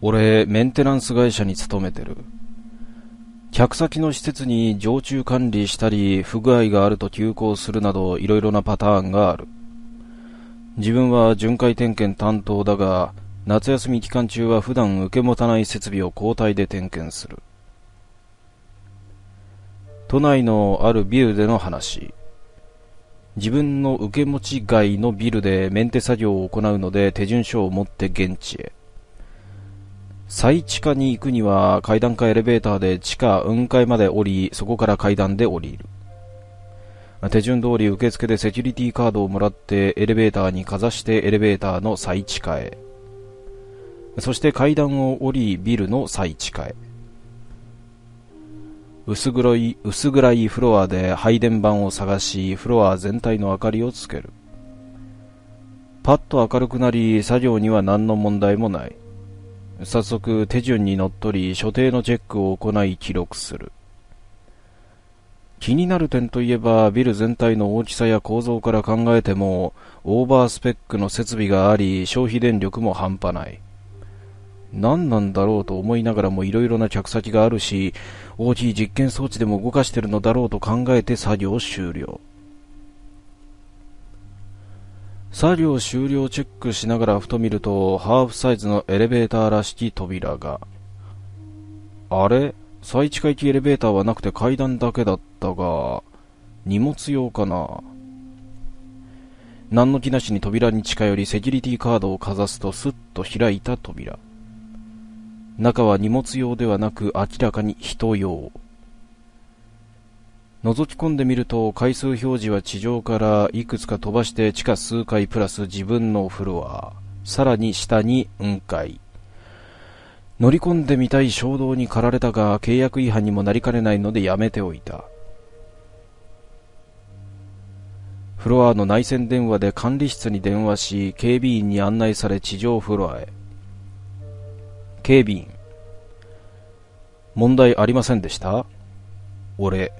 俺、メンテナンス会社に勤めてる。客先の施設に常駐管理したり、不具合があると休校するなど、いろいろなパターンがある。自分は巡回点検担当だが、夏休み期間中は普段受け持たない設備を交代で点検する。都内のあるビルでの話。自分の受け持ち外のビルでメンテ作業を行うので手順書を持って現地へ。最地下に行くには階段かエレベーターで地下雲海まで降り、そこから階段で降りる。手順通り受付でセキュリティカードをもらってエレベーターにかざしてエレベーターの最地下へ。そして階段を降りビルの最地下へ。薄暗い、薄暗いフロアで配電盤を探し、フロア全体の明かりをつける。パッと明るくなり、作業には何の問題もない。早速手順にのっとり所定のチェックを行い記録する気になる点といえばビル全体の大きさや構造から考えてもオーバースペックの設備があり消費電力も半端ない何なんだろうと思いながらも色々な客先があるし大きい実験装置でも動かしてるのだろうと考えて作業終了作業終了チェックしながらふと見ると、ハーフサイズのエレベーターらしき扉が。あれ最地下行きエレベーターはなくて階段だけだったが、荷物用かな何の気なしに扉に近寄り、セキュリティカードをかざすとスッと開いた扉。中は荷物用ではなく明らかに人用。覗き込んでみると回数表示は地上からいくつか飛ばして地下数階プラス自分のフロアさらに下に雲海乗り込んでみたい衝動に駆られたが契約違反にもなりかねないのでやめておいたフロアの内線電話で管理室に電話し警備員に案内され地上フロアへ警備員問題ありませんでした俺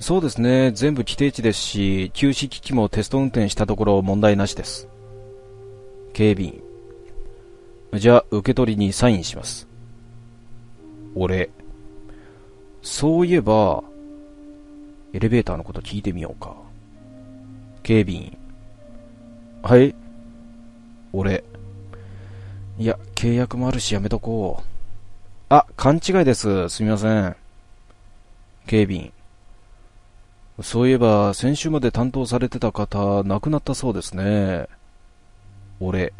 そうですね、全部規定値ですし、休止機器もテスト運転したところ問題なしです。警備員。じゃあ、受け取りにサインします。俺。そういえば、エレベーターのこと聞いてみようか。警備員。はい俺。いや、契約もあるしやめとこう。あ、勘違いです。すみません。警備員。そういえば、先週まで担当されてた方、亡くなったそうですね。俺。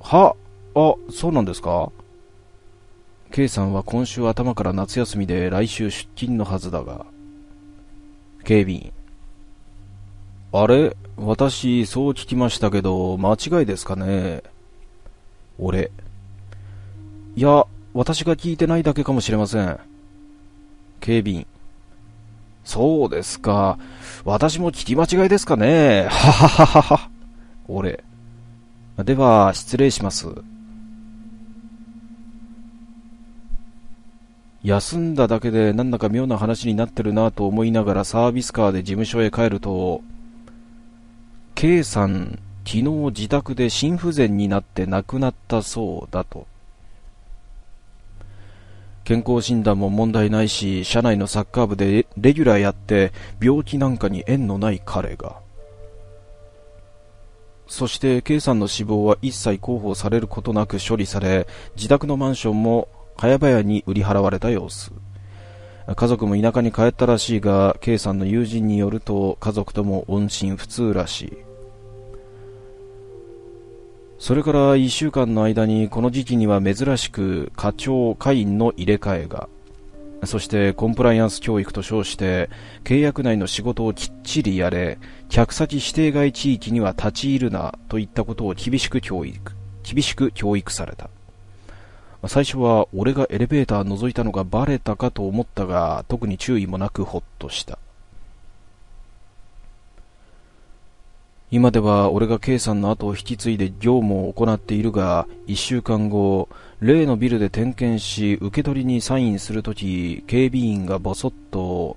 はあ、そうなんですか ?K さんは今週頭から夏休みで来週出勤のはずだが。警備員。あれ私、そう聞きましたけど、間違いですかね俺。いや、私が聞いてないだけかもしれません。警備員。そうですか。私も聞き間違いですかね。ははははは。俺。では、失礼します。休んだだけでなんだか妙な話になってるなと思いながらサービスカーで事務所へ帰ると、K さん、昨日自宅で心不全になって亡くなったそうだと。健康診断も問題ないし、社内のサッカー部でレギュラーやって、病気なんかに縁のない彼が。そして、K さんの死亡は一切広報されることなく処理され、自宅のマンションも早々に売り払われた様子。家族も田舎に帰ったらしいが、K さんの友人によると、家族とも音信不通らしい。それから1週間の間にこの時期には珍しく課長、会員の入れ替えがそしてコンプライアンス教育と称して契約内の仕事をきっちりやれ客先指定外地域には立ち入るなといったことを厳しく教育厳しく教育された最初は俺がエレベーター覗いたのがバレたかと思ったが特に注意もなくホッとした今では俺が K さんの後を引き継いで業務を行っているが、1週間後、例のビルで点検し、受け取りにサインするとき、警備員がボソッと、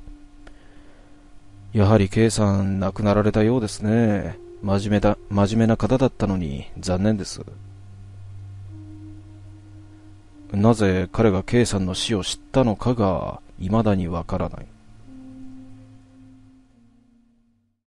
やはり K さん亡くなられたようですね。真面目だ、真面目な方だったのに、残念です。なぜ彼が K さんの死を知ったのかが、未だにわからない。